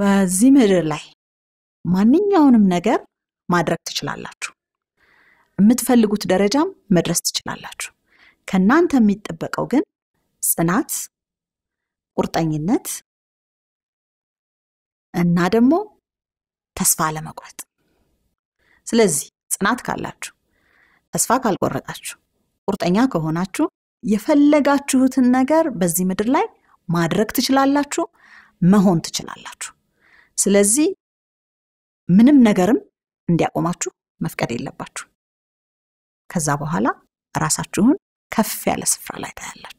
በዚህ ምድር ላይ ማንኛውንም ነገር ማድረግ ትችላላችሁ። የምትፈልጉት ደረጃም መድረስ ትችላላችሁ። ከእናንተ የሚጠበቀው ግን ጽናት፣ ቁርጠኝነት እና ደግሞ ተስፋ አለመቁረጥ። ስለዚህ ጽናት ካላችሁ፣ ተስፋ ካልቆረጣችሁ፣ ቁርጠኛ ከሆናችሁ የፈለጋችሁትን ነገር በዚህ ምድር ላይ ማድረግ ትችላላችሁ፣ መሆን ትችላላችሁ። ስለዚህ ምንም ነገርም እንዲያቆማችሁ መፍቀድ የለባችሁ። ከዛ በኋላ ራሳችሁን ከፍ ያለ ስፍራ ላይ ታያላችሁ።